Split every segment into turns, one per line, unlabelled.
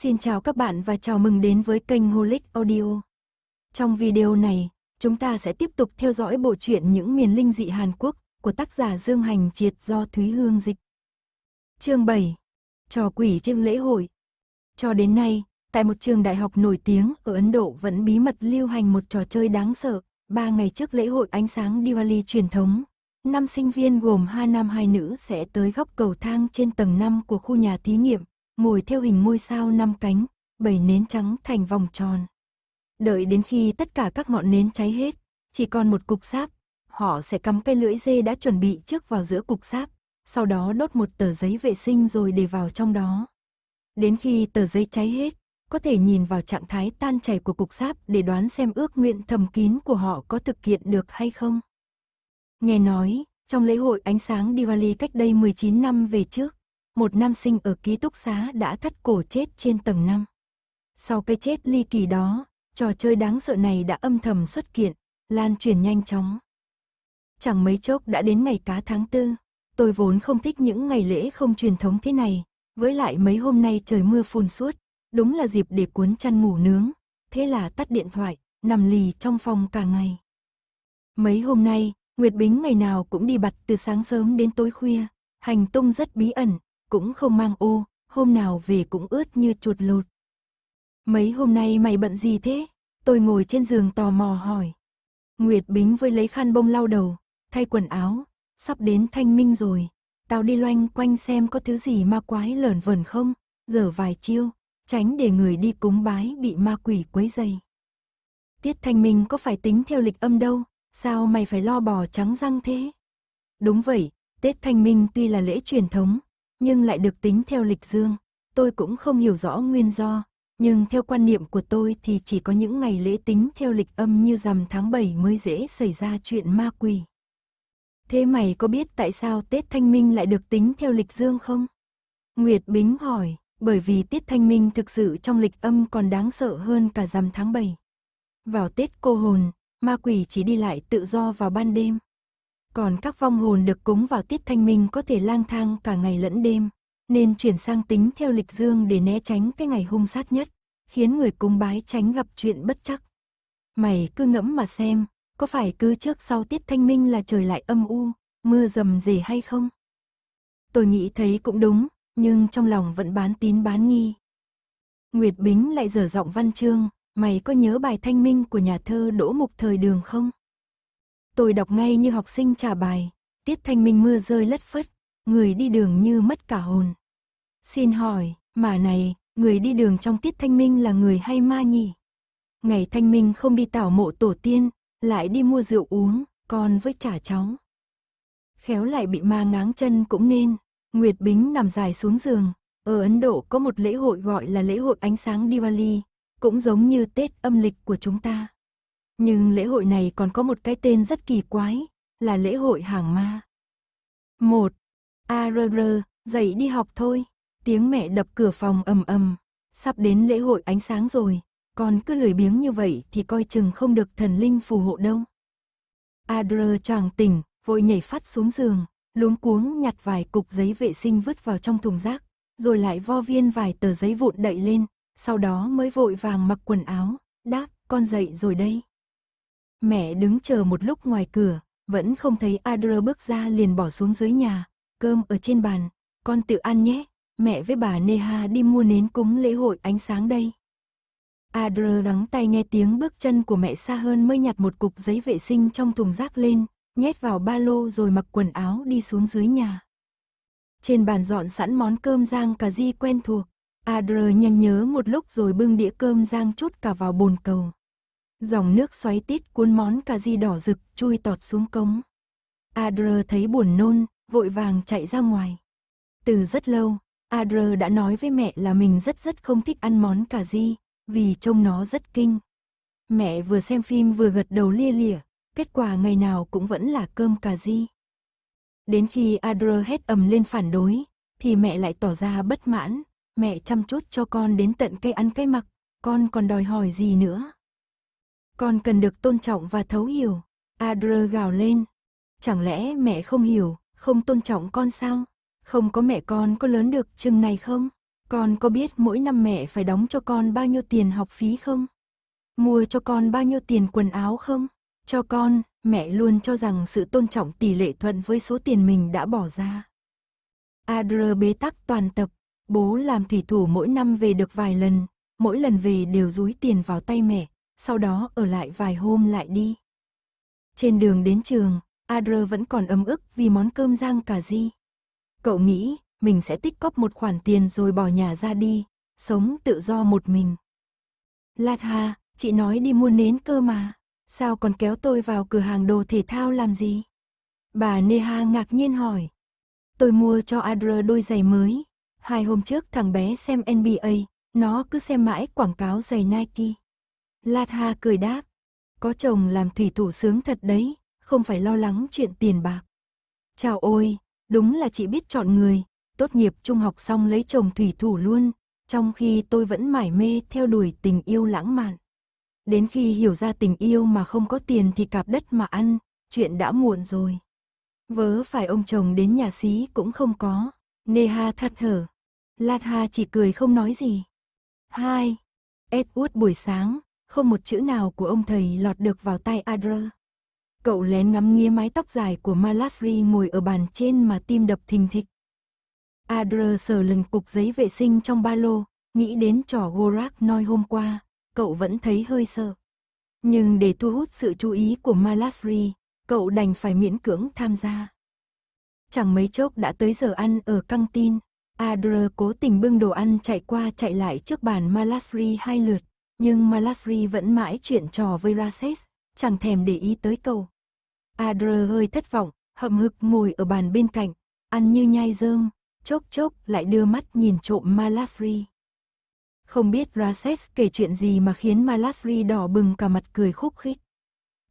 Xin chào các bạn và chào mừng đến với kênh Holic Audio. Trong video này, chúng ta sẽ tiếp tục theo dõi bộ truyện Những miền linh dị Hàn Quốc của tác giả Dương Hành Triệt do Thúy Hương dịch. Chương 7. Trò quỷ trên lễ hội. Cho đến nay, tại một trường đại học nổi tiếng ở Ấn Độ vẫn bí mật lưu hành một trò chơi đáng sợ. Ba ngày trước lễ hội ánh sáng Diwali truyền thống, năm sinh viên gồm hai nam hai nữ sẽ tới góc cầu thang trên tầng 5 của khu nhà thí nghiệm, ngồi theo hình ngôi sao năm cánh, bảy nến trắng thành vòng tròn. Đợi đến khi tất cả các ngọn nến cháy hết, chỉ còn một cục sáp, họ sẽ cắm cây lưỡi dê đã chuẩn bị trước vào giữa cục sáp, sau đó đốt một tờ giấy vệ sinh rồi để vào trong đó. Đến khi tờ giấy cháy hết, có thể nhìn vào trạng thái tan chảy của cục sáp để đoán xem ước nguyện thầm kín của họ có thực hiện được hay không. Nghe nói, trong lễ hội ánh sáng Diwali cách đây 19 năm về trước, một nam sinh ở ký túc xá đã thắt cổ chết trên tầng 5. Sau cái chết ly kỳ đó, trò chơi đáng sợ này đã âm thầm xuất hiện, lan truyền nhanh chóng. Chẳng mấy chốc đã đến ngày cá tháng tư, tôi vốn không thích những ngày lễ không truyền thống thế này, với lại mấy hôm nay trời mưa phun suốt, đúng là dịp để cuốn chăn ngủ nướng, thế là tắt điện thoại, nằm lì trong phòng cả ngày. Mấy hôm nay, Nguyệt Bính ngày nào cũng đi bặt từ sáng sớm đến tối khuya, hành tung rất bí ẩn, cũng không mang ô, hôm nào về cũng ướt như chuột lột. Mấy hôm nay mày bận gì thế? Tôi ngồi trên giường tò mò hỏi. Nguyệt Bính với lấy khăn bông lau đầu, thay quần áo, sắp đến thanh minh rồi. Tao đi loanh quanh xem có thứ gì ma quái lởn vẩn không, giờ vài chiêu, tránh để người đi cúng bái bị ma quỷ quấy dày. Tiết thanh minh có phải tính theo lịch âm đâu, sao mày phải lo bò trắng răng thế? Đúng vậy, Tết thanh minh tuy là lễ truyền thống, nhưng lại được tính theo lịch dương. Tôi cũng không hiểu rõ nguyên do, nhưng theo quan niệm của tôi thì chỉ có những ngày lễ tính theo lịch âm như rằm tháng 7 mới dễ xảy ra chuyện ma quỷ. Thế mày có biết tại sao Tết Thanh Minh lại được tính theo lịch dương không? Nguyệt Bính hỏi, bởi vì Tết Thanh Minh thực sự trong lịch âm còn đáng sợ hơn cả rằm tháng 7. Vào Tết cô hồn, ma quỷ chỉ đi lại tự do vào ban đêm. Còn các vong hồn được cúng vào tiết thanh minh có thể lang thang cả ngày lẫn đêm, nên chuyển sang tính theo lịch dương để né tránh cái ngày hung sát nhất, khiến người cúng bái tránh gặp chuyện bất chắc. Mày cứ ngẫm mà xem, có phải cứ trước sau tiết thanh minh là trời lại âm u, mưa rầm rề hay không? Tôi nghĩ thấy cũng đúng, nhưng trong lòng vẫn bán tín bán nghi. Nguyệt Bính lại dở giọng văn chương, mày có nhớ bài thanh minh của nhà thơ Đỗ Mục Thời Đường không? Tôi đọc ngay như học sinh trả bài. Tiết thanh minh mưa rơi lất phất, người đi đường như mất cả hồn. Xin hỏi, mà này, người đi đường trong tiết thanh minh là người hay ma nhỉ? Ngày thanh minh không đi tảo mộ tổ tiên, lại đi mua rượu uống, còn với trả cháu. Khéo lại bị ma ngáng chân cũng nên, Nguyệt Bính nằm dài xuống giường, ở Ấn Độ có một lễ hội gọi là lễ hội ánh sáng Diwali, cũng giống như Tết âm lịch của chúng ta. Nhưng lễ hội này còn có một cái tên rất kỳ quái, là lễ hội hàng ma. Một, A rơ rơ, dậy đi học thôi. Tiếng mẹ đập cửa phòng ầm ầm. Sắp đến lễ hội ánh sáng rồi, còn cứ lười biếng như vậy thì coi chừng không được thần linh phù hộ đâu. Adr chàng tỉnh, vội nhảy phát xuống giường, luống cuống nhặt vài cục giấy vệ sinh vứt vào trong thùng rác, rồi lại vo viên vài tờ giấy vụn đậy lên, sau đó mới vội vàng mặc quần áo, đáp, con dậy rồi đây. Mẹ đứng chờ một lúc ngoài cửa, vẫn không thấy Adler bước ra liền bỏ xuống dưới nhà, cơm ở trên bàn, con tự ăn nhé, mẹ với bà Neha đi mua nến cúng lễ hội ánh sáng đây. Adler lắng tay nghe tiếng bước chân của mẹ xa hơn mới nhặt một cục giấy vệ sinh trong thùng rác lên, nhét vào ba lô rồi mặc quần áo đi xuống dưới nhà. Trên bàn dọn sẵn món cơm rang cà ri quen thuộc, Adler nhanh nhớ một lúc rồi bưng đĩa cơm rang chốt cả vào bồn cầu. Dòng nước xoáy tít cuốn món cà ri đỏ rực chui tọt xuống cống. Adr thấy buồn nôn, vội vàng chạy ra ngoài. Từ rất lâu, Adr đã nói với mẹ là mình rất rất không thích ăn món cà ri vì trông nó rất kinh. Mẹ vừa xem phim vừa gật đầu lia lịa, kết quả ngày nào cũng vẫn là cơm cà ri. Đến khi Adr hét ầm lên phản đối, thì mẹ lại tỏ ra bất mãn, mẹ chăm chút cho con đến tận cây ăn cây mặc, con còn đòi hỏi gì nữa. Con cần được tôn trọng và thấu hiểu. Adr gào lên. Chẳng lẽ mẹ không hiểu, không tôn trọng con sao? Không có mẹ con có lớn được chừng này không? Con có biết mỗi năm mẹ phải đóng cho con bao nhiêu tiền học phí không? Mua cho con bao nhiêu tiền quần áo không? Cho con, mẹ luôn cho rằng sự tôn trọng tỷ lệ thuận với số tiền mình đã bỏ ra. Adr bế tắc toàn tập, bố làm thủy thủ mỗi năm về được vài lần, mỗi lần về đều rúi tiền vào tay mẹ, sau đó ở lại vài hôm lại đi. Trên đường đến trường, Adr vẫn còn ấm ức vì món cơm rang cà ri Cậu nghĩ mình sẽ tích cóp một khoản tiền rồi bỏ nhà ra đi, sống tự do một mình. Lạt Hà, chị nói đi mua nến cơ mà, sao còn kéo tôi vào cửa hàng đồ thể thao làm gì? Bà Neha ngạc nhiên hỏi. Tôi mua cho Adr đôi giày mới. Hai hôm trước thằng bé xem NBA, nó cứ xem mãi quảng cáo giày Nike. Lạt Hà cười đáp. Có chồng làm thủy thủ sướng thật đấy, không phải lo lắng chuyện tiền bạc. Chào ôi, đúng là chị biết chọn người, tốt nghiệp trung học xong lấy chồng thủy thủ luôn, trong khi tôi vẫn mải mê theo đuổi tình yêu lãng mạn. Đến khi hiểu ra tình yêu mà không có tiền thì cạp đất mà ăn, chuyện đã muộn rồi. Vớ phải ông chồng đến nhà xí cũng không có, Neha thắt thở. Lạt Hà chỉ cười không nói gì. 2. Edward buổi sáng, không một chữ nào của ông thầy lọt được vào tai Adler. Cậu lén ngắm nghía mái tóc dài của Malasri ngồi ở bàn trên mà tim đập thình thịch. Adler sờ lần cục giấy vệ sinh trong ba lô, nghĩ đến trò Gorak nói hôm qua, cậu vẫn thấy hơi sợ. Nhưng để thu hút sự chú ý của Malasri, cậu đành phải miễn cưỡng tham gia. Chẳng mấy chốc đã tới giờ ăn ở căng tin, Adr cố tình bưng đồ ăn chạy qua chạy lại trước bàn Malasri hai lượt, nhưng Malasri vẫn mãi chuyện trò với Rases, chẳng thèm để ý tới cậu. Adr hơi thất vọng, hậm hực ngồi ở bàn bên cạnh, ăn như nhai rơm, chốc chốc lại đưa mắt nhìn trộm Malasri. Không biết Rases kể chuyện gì mà khiến Malasri đỏ bừng cả mặt cười khúc khích.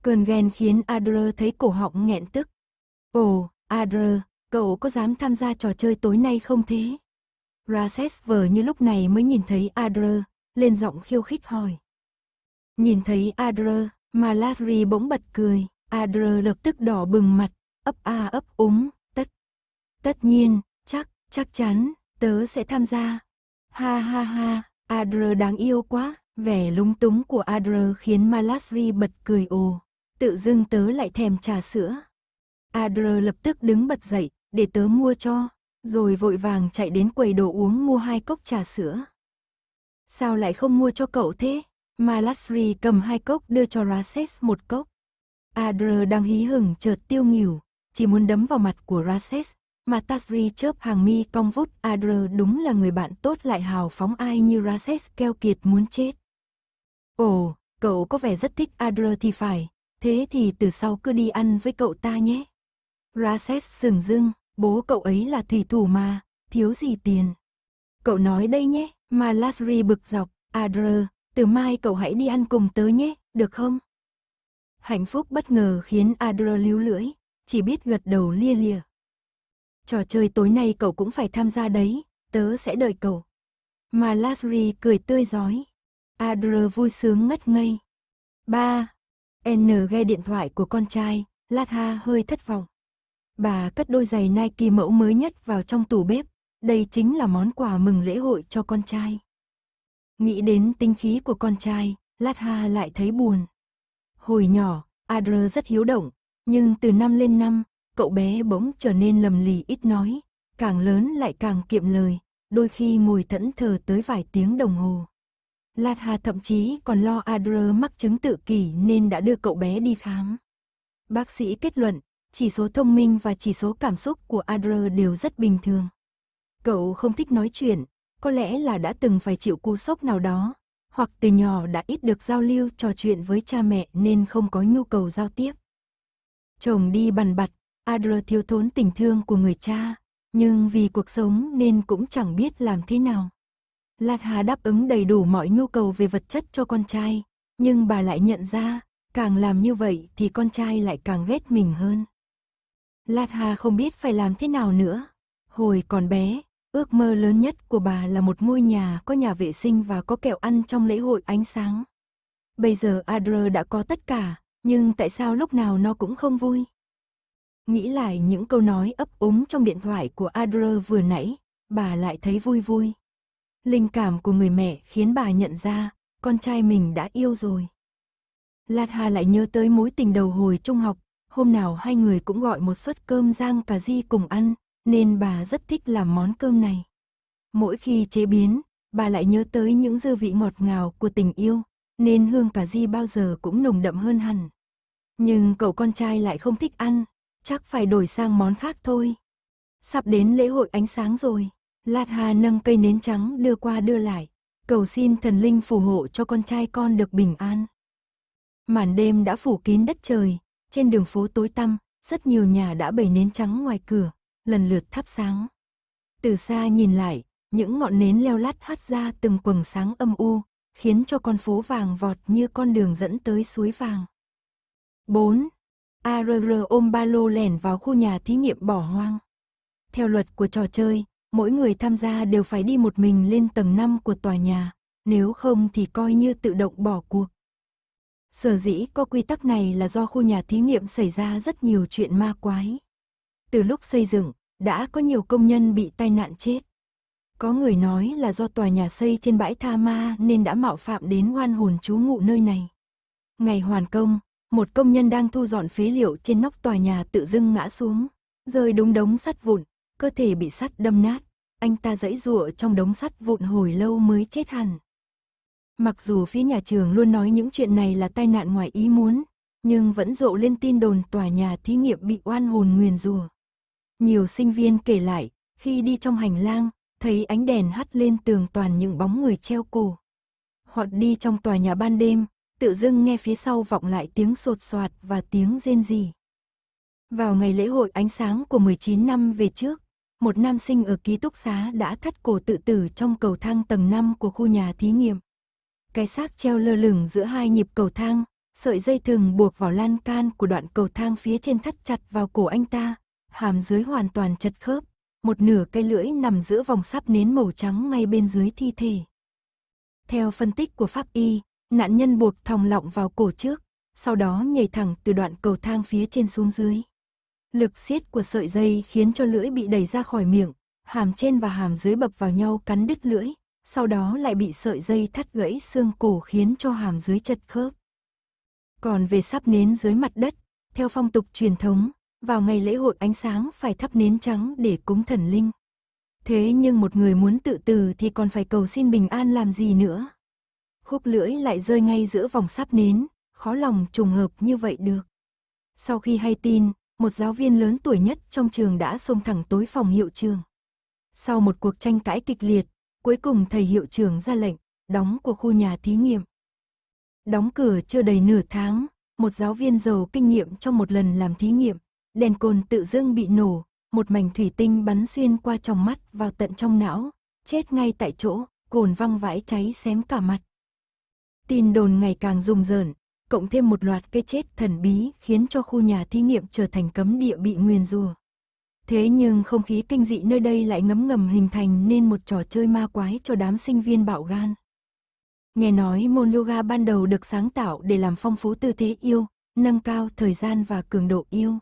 Cơn ghen khiến Adr thấy cổ họng nghẹn tức. Ồ, Adr, cậu có dám tham gia trò chơi tối nay không thế? Rases vờ như lúc này mới nhìn thấy Adr, lên giọng khiêu khích hỏi. Nhìn thấy Adr, Malazri bỗng bật cười, Adr lập tức đỏ bừng mặt, ấp a ấp úng, tất. Tất nhiên, chắc, chắc chắn, tớ sẽ tham gia. Ha ha ha, Adr đáng yêu quá, vẻ lúng túng của Adr khiến Malasri bật cười ồ. Tự dưng tớ lại thèm trà sữa. Adr lập tức đứng bật dậy, để tớ mua cho, rồi vội vàng chạy đến quầy đồ uống mua hai cốc trà sữa. Sao lại không mua cho cậu thế? Malasri cầm hai cốc đưa cho Rases một cốc. Adr đang hí hửng chợt tiêu nghỉu, chỉ muốn đấm vào mặt của Rases, mà Tasri chớp hàng mi cong vút Adr đúng là người bạn tốt lại hào phóng ai như Rases keo kiệt muốn chết. Ồ, cậu có vẻ rất thích Adr thì phải, thế thì từ sau cứ đi ăn với cậu ta nhé. Rases sừng dưng, bố cậu ấy là thủy thủ mà, thiếu gì tiền. Cậu nói đây nhé, mà Lasri bực dọc, Adr, à từ mai cậu hãy đi ăn cùng tớ nhé, được không? Hạnh phúc bất ngờ khiến Adr líu lưỡi, chỉ biết gật đầu lia lịa. Trò chơi tối nay cậu cũng phải tham gia đấy, tớ sẽ đợi cậu. Mà Lasri cười tươi giói. Adr vui sướng ngất ngây. Ba, N ghe điện thoại của con trai, Latha hơi thất vọng. Bà cất đôi giày Nike mẫu mới nhất vào trong tủ bếp, đây chính là món quà mừng lễ hội cho con trai. Nghĩ đến tinh khí của con trai, Lát Ha lại thấy buồn. Hồi nhỏ, Adr rất hiếu động, nhưng từ năm lên năm, cậu bé bỗng trở nên lầm lì ít nói, càng lớn lại càng kiệm lời, đôi khi ngồi thẫn thờ tới vài tiếng đồng hồ. Lát Ha thậm chí còn lo Adr mắc chứng tự kỷ nên đã đưa cậu bé đi khám. Bác sĩ kết luận, chỉ số thông minh và chỉ số cảm xúc của Adr đều rất bình thường. Cậu không thích nói chuyện, có lẽ là đã từng phải chịu cú sốc nào đó, hoặc từ nhỏ đã ít được giao lưu trò chuyện với cha mẹ nên không có nhu cầu giao tiếp. Chồng đi bàn bật Adr thiếu thốn tình thương của người cha, nhưng vì cuộc sống nên cũng chẳng biết làm thế nào. Lạc Hà đáp ứng đầy đủ mọi nhu cầu về vật chất cho con trai, nhưng bà lại nhận ra, càng làm như vậy thì con trai lại càng ghét mình hơn. Lạt Hà không biết phải làm thế nào nữa. Hồi còn bé, Ước mơ lớn nhất của bà là một ngôi nhà có nhà vệ sinh và có kẹo ăn trong lễ hội ánh sáng. Bây giờ Adre đã có tất cả, nhưng tại sao lúc nào nó cũng không vui? Nghĩ lại những câu nói ấp úng trong điện thoại của Adre vừa nãy, bà lại thấy vui vui. Linh cảm của người mẹ khiến bà nhận ra, con trai mình đã yêu rồi. Lạt Hà lại nhớ tới mối tình đầu hồi trung học, hôm nào hai người cũng gọi một suất cơm rang cà ri cùng ăn, nên bà rất thích làm món cơm này. Mỗi khi chế biến, bà lại nhớ tới những dư vị ngọt ngào của tình yêu, nên hương cà ri bao giờ cũng nồng đậm hơn hẳn. Nhưng cậu con trai lại không thích ăn, chắc phải đổi sang món khác thôi. Sắp đến lễ hội ánh sáng rồi, Lạt Hà nâng cây nến trắng đưa qua đưa lại, cầu xin thần linh phù hộ cho con trai con được bình an. Màn đêm đã phủ kín đất trời, trên đường phố tối tăm, rất nhiều nhà đã bày nến trắng ngoài cửa, lần lượt thắp sáng. Từ xa nhìn lại, những ngọn nến leo lắt hắt ra từng quầng sáng âm u, khiến cho con phố vàng vọt như con đường dẫn tới suối vàng. 4. ARR ôm ba lô lẻn vào khu nhà thí nghiệm bỏ hoang. Theo luật của trò chơi, mỗi người tham gia đều phải đi một mình lên tầng 5 của tòa nhà, nếu không thì coi như tự động bỏ cuộc. Sở dĩ có quy tắc này là do khu nhà thí nghiệm xảy ra rất nhiều chuyện ma quái. Từ lúc xây dựng, đã có nhiều công nhân bị tai nạn chết. Có người nói là do tòa nhà xây trên bãi Tha Ma nên đã mạo phạm đến oan hồn chú ngụ nơi này. Ngày hoàn công, một công nhân đang thu dọn phế liệu trên nóc tòa nhà tự dưng ngã xuống, rơi đúng đống sắt vụn, cơ thể bị sắt đâm nát, anh ta dãy rụa trong đống sắt vụn hồi lâu mới chết hẳn. Mặc dù phía nhà trường luôn nói những chuyện này là tai nạn ngoài ý muốn, nhưng vẫn rộ lên tin đồn tòa nhà thí nghiệm bị oan hồn nguyền rủa. Nhiều sinh viên kể lại, khi đi trong hành lang, thấy ánh đèn hắt lên tường toàn những bóng người treo cổ. Hoặc đi trong tòa nhà ban đêm, tự dưng nghe phía sau vọng lại tiếng sột soạt và tiếng rên rỉ. Vào ngày lễ hội ánh sáng của 19 năm về trước, một nam sinh ở ký túc xá đã thắt cổ tự tử trong cầu thang tầng 5 của khu nhà thí nghiệm. Cái xác treo lơ lửng giữa hai nhịp cầu thang, sợi dây thừng buộc vào lan can của đoạn cầu thang phía trên thắt chặt vào cổ anh ta, hàm dưới hoàn toàn chật khớp, một nửa cây lưỡi nằm giữa vòng sáp nến màu trắng ngay bên dưới thi thể. Theo phân tích của pháp y, nạn nhân buộc thòng lọng vào cổ trước, sau đó nhảy thẳng từ đoạn cầu thang phía trên xuống dưới. Lực siết của sợi dây khiến cho lưỡi bị đẩy ra khỏi miệng, hàm trên và hàm dưới bập vào nhau cắn đứt lưỡi, sau đó lại bị sợi dây thắt gãy xương cổ khiến cho hàm dưới chật khớp. Còn về sáp nến dưới mặt đất, theo phong tục truyền thống, vào ngày lễ hội ánh sáng phải thắp nến trắng để cúng thần linh. Thế nhưng một người muốn tự tử thì còn phải cầu xin bình an làm gì nữa. Khúc lưỡi lại rơi ngay giữa vòng sáp nến, khó lòng trùng hợp như vậy được. Sau khi hay tin, một giáo viên lớn tuổi nhất trong trường đã xông thẳng tối phòng hiệu trường. Sau một cuộc tranh cãi kịch liệt, cuối cùng thầy hiệu trường ra lệnh, đóng của khu nhà thí nghiệm. Đóng cửa chưa đầy nửa tháng, một giáo viên giàu kinh nghiệm trong một lần làm thí nghiệm, Đèn cồn tự dưng bị nổ, một mảnh thủy tinh bắn xuyên qua trong mắt vào tận trong não, chết ngay tại chỗ, cồn văng vãi cháy xém cả mặt. Tin đồn ngày càng rùng rợn, cộng thêm một loạt cái chết thần bí khiến cho khu nhà thí nghiệm trở thành cấm địa bị nguyền rùa. Thế nhưng không khí kinh dị nơi đây lại ngấm ngầm hình thành nên một trò chơi ma quái cho đám sinh viên bạo gan. Nghe nói môn yoga ban đầu được sáng tạo để làm phong phú tư thế yêu, nâng cao thời gian và cường độ yêu.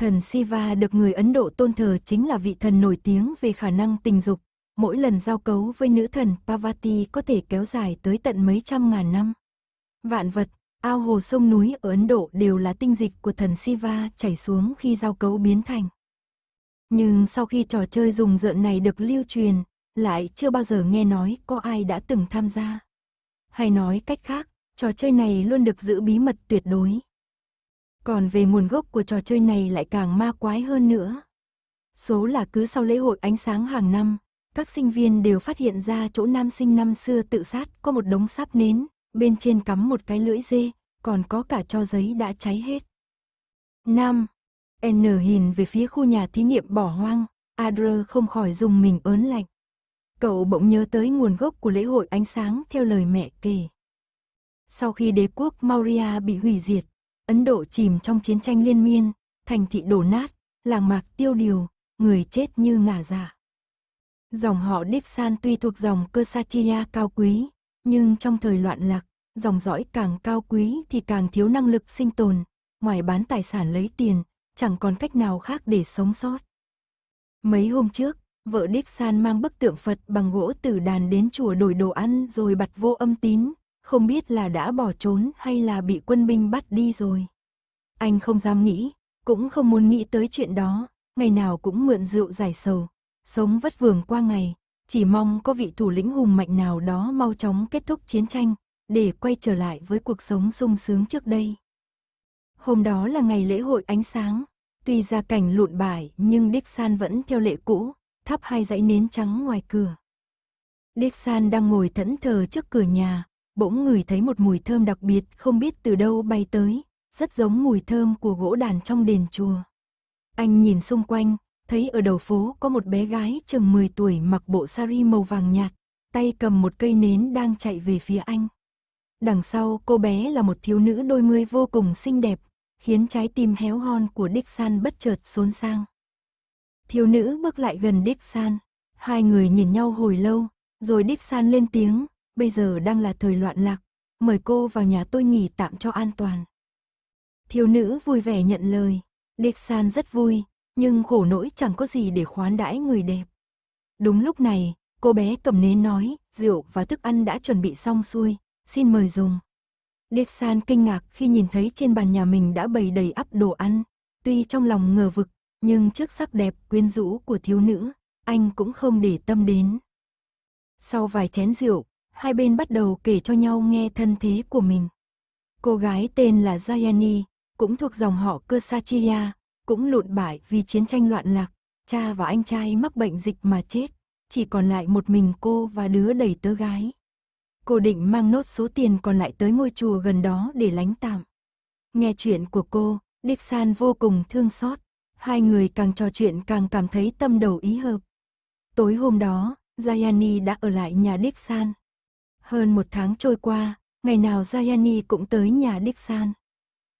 Thần Siva được người Ấn Độ tôn thờ chính là vị thần nổi tiếng về khả năng tình dục, mỗi lần giao cấu với nữ thần Parvati có thể kéo dài tới tận mấy trăm ngàn năm. Vạn vật, ao hồ sông núi ở Ấn Độ đều là tinh dịch của thần Siva chảy xuống khi giao cấu biến thành. Nhưng sau khi trò chơi dùng rợn này được lưu truyền, lại chưa bao giờ nghe nói có ai đã từng tham gia. Hay nói cách khác, trò chơi này luôn được giữ bí mật tuyệt đối. Còn về nguồn gốc của trò chơi này lại càng ma quái hơn nữa. Số là cứ sau lễ hội ánh sáng hàng năm, các sinh viên đều phát hiện ra chỗ nam sinh năm xưa tự sát có một đống sáp nến, bên trên cắm một cái lưỡi dê, còn có cả cho giấy đã cháy hết. Nam N nhìn về phía khu nhà thí nghiệm bỏ hoang, adr không khỏi dùng mình ớn lạnh. Cậu bỗng nhớ tới nguồn gốc của lễ hội ánh sáng theo lời mẹ kể. Sau khi đế quốc mauria bị hủy diệt, Ấn Độ chìm trong chiến tranh liên miên, thành thị đổ nát, làng mạc tiêu điều, người chết như ngả giả. Dạ. Dòng họ Dixan tuy thuộc dòng Kesatriya cao quý, nhưng trong thời loạn lạc, dòng dõi càng cao quý thì càng thiếu năng lực sinh tồn, ngoài bán tài sản lấy tiền, chẳng còn cách nào khác để sống sót. Mấy hôm trước, vợ Dixan mang bức tượng Phật bằng gỗ từ đàn đến chùa đổi đồ ăn rồi bật vô âm tín, không biết là đã bỏ trốn hay là bị quân binh bắt đi rồi. Anh không dám nghĩ, cũng không muốn nghĩ tới chuyện đó, ngày nào cũng mượn rượu giải sầu, sống vất vưởng qua ngày, chỉ mong có vị thủ lĩnh hùng mạnh nào đó mau chóng kết thúc chiến tranh, để quay trở lại với cuộc sống sung sướng trước đây. Hôm đó là ngày lễ hội ánh sáng, tuy ra cảnh lụn bài nhưng Đích San vẫn theo lệ cũ, thắp hai dãy nến trắng ngoài cửa. Đích San đang ngồi thẫn thờ trước cửa nhà, bỗng ngửi thấy một mùi thơm đặc biệt không biết từ đâu bay tới, rất giống mùi thơm của gỗ đàn trong đền chùa. Anh nhìn xung quanh, thấy ở đầu phố có một bé gái chừng 10 tuổi mặc bộ sari màu vàng nhạt, tay cầm một cây nến đang chạy về phía anh. Đằng sau cô bé là một thiếu nữ đôi mươi vô cùng xinh đẹp, khiến trái tim héo hon của đích San bất chợt xốn sang. Thiếu nữ bước lại gần đích San, hai người nhìn nhau hồi lâu, rồi đích San lên tiếng, bây giờ đang là thời loạn lạc, mời cô vào nhà tôi nghỉ tạm cho an toàn. Thiếu nữ vui vẻ nhận lời, Điệt San rất vui, nhưng khổ nỗi chẳng có gì để khoán đãi người đẹp. Đúng lúc này, cô bé cầm nến nói, rượu và thức ăn đã chuẩn bị xong xuôi, xin mời dùng. Điệt San kinh ngạc khi nhìn thấy trên bàn nhà mình đã bày đầy ắp đồ ăn, tuy trong lòng ngờ vực, nhưng trước sắc đẹp quyến rũ của thiếu nữ, anh cũng không để tâm đến. Sau vài chén rượu, hai bên bắt đầu kể cho nhau nghe thân thế của mình. Cô gái tên là Jayani, cũng thuộc dòng họ Kasachiya, cũng lụn bại vì chiến tranh loạn lạc, cha và anh trai mắc bệnh dịch mà chết, chỉ còn lại một mình cô và đứa đầy tớ gái. Cô định mang nốt số tiền còn lại tới ngôi chùa gần đó để lánh tạm. Nghe chuyện của cô, Dixon vô cùng thương xót, hai người càng trò chuyện càng cảm thấy tâm đầu ý hợp. Tối hôm đó, Jayani đã ở lại nhà Dixon. Hơn một tháng trôi qua, ngày nào Zayani cũng tới nhà đích San.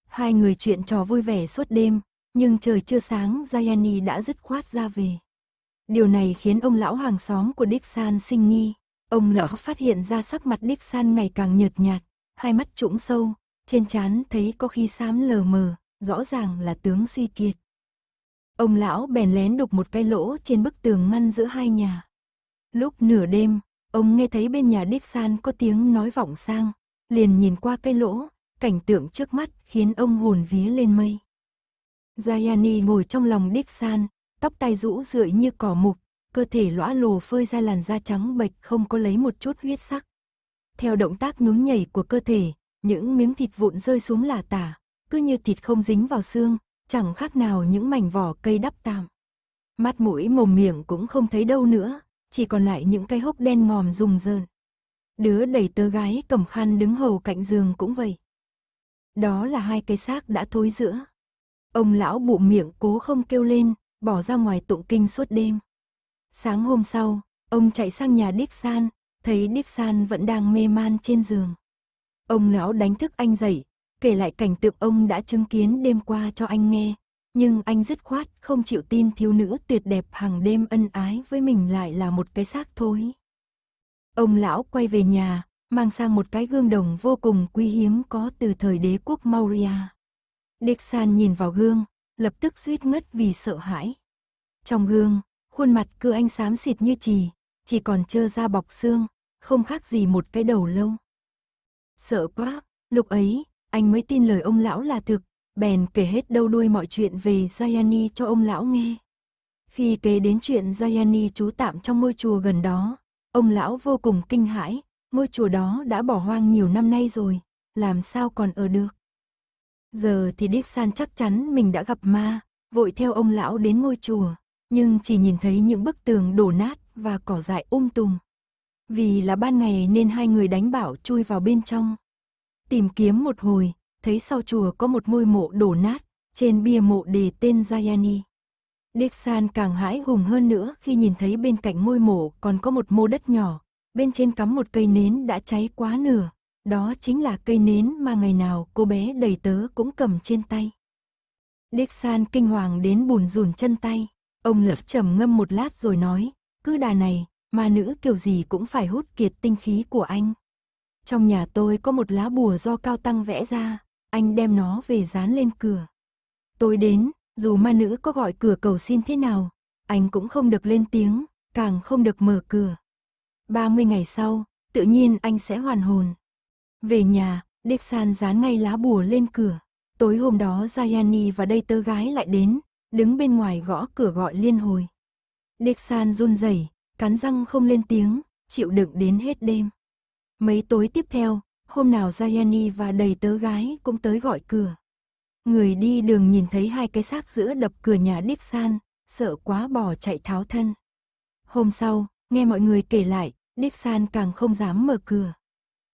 Hai người chuyện trò vui vẻ suốt đêm, nhưng trời chưa sáng Zayani đã dứt khoát ra về. Điều này khiến ông lão hàng xóm của đích San sinh nghi. Ông lão phát hiện ra sắc mặt đích San ngày càng nhợt nhạt, hai mắt trũng sâu, trên trán thấy có khi xám lờ mờ, rõ ràng là tướng suy kiệt. Ông lão bèn lén đục một cái lỗ trên bức tường ngăn giữa hai nhà. Lúc nửa đêm, Ông nghe thấy bên nhà đích san có tiếng nói vọng sang, liền nhìn qua cái lỗ, cảnh tượng trước mắt khiến ông hồn vía lên mây. Giayani ngồi trong lòng đích san, tóc tai rũ rượi như cỏ mục, cơ thể lõa lồ phơi ra làn da trắng bệch không có lấy một chút huyết sắc. Theo động tác nhún nhảy của cơ thể, những miếng thịt vụn rơi xuống lả tả, cứ như thịt không dính vào xương, chẳng khác nào những mảnh vỏ cây đắp tạm. Mắt mũi mồm miệng cũng không thấy đâu nữa, chỉ còn lại những cái hốc đen ngòm rùng rợn. Đứa đẩy tớ gái cầm khăn đứng hầu cạnh giường cũng vậy. Đó là hai cái xác đã thối giữa. Ông lão bụ miệng cố không kêu lên, bỏ ra ngoài tụng kinh suốt đêm. Sáng hôm sau, ông chạy sang nhà đích San, thấy đích San vẫn đang mê man trên giường. Ông lão đánh thức anh dậy, kể lại cảnh tượng ông đã chứng kiến đêm qua cho anh nghe nhưng anh dứt khoát không chịu tin thiếu nữ tuyệt đẹp hàng đêm ân ái với mình lại là một cái xác thối. Ông lão quay về nhà, mang sang một cái gương đồng vô cùng quý hiếm có từ thời đế quốc Maurya. Dixan nhìn vào gương, lập tức suýt ngất vì sợ hãi. Trong gương, khuôn mặt cứ anh xám xịt như chì, chỉ còn trơ ra bọc xương, không khác gì một cái đầu lâu. Sợ quá, lúc ấy, anh mới tin lời ông lão là thực, bèn kể hết đâu đuôi mọi chuyện về Giayani cho ông lão nghe. Khi kể đến chuyện Giayani trú tạm trong ngôi chùa gần đó, ông lão vô cùng kinh hãi, ngôi chùa đó đã bỏ hoang nhiều năm nay rồi, làm sao còn ở được. Giờ thì Đích San chắc chắn mình đã gặp ma, vội theo ông lão đến ngôi chùa, nhưng chỉ nhìn thấy những bức tường đổ nát và cỏ dại um tùm. Vì là ban ngày nên hai người đánh bảo chui vào bên trong. Tìm kiếm một hồi, thấy sau chùa có một ngôi mộ đổ nát, trên bia mộ đề tên Jayani. Dixan càng hãi hùng hơn nữa khi nhìn thấy bên cạnh ngôi mộ còn có một mô đất nhỏ, bên trên cắm một cây nến đã cháy quá nửa. Đó chính là cây nến mà ngày nào cô bé đầy tớ cũng cầm trên tay. Dixan kinh hoàng đến bùn rùn chân tay. Ông lập trầm ngâm một lát rồi nói, cứ đà này, mà nữ kiểu gì cũng phải hút kiệt tinh khí của anh. Trong nhà tôi có một lá bùa do cao tăng vẽ ra, anh đem nó về dán lên cửa. Tối đến, dù ma nữ có gọi cửa cầu xin thế nào, anh cũng không được lên tiếng, càng không được mở cửa. 30 ngày sau, tự nhiên anh sẽ hoàn hồn. Về nhà, đích San dán ngay lá bùa lên cửa. Tối hôm đó Gianni và đây tơ gái lại đến, đứng bên ngoài gõ cửa gọi liên hồi. đích San run rẩy, cắn răng không lên tiếng, chịu đựng đến hết đêm. Mấy tối tiếp theo, Hôm nào Gianni và đầy tớ gái cũng tới gọi cửa. Người đi đường nhìn thấy hai cái xác giữa đập cửa nhà Điếp San, sợ quá bỏ chạy tháo thân. Hôm sau, nghe mọi người kể lại, Điếp San càng không dám mở cửa.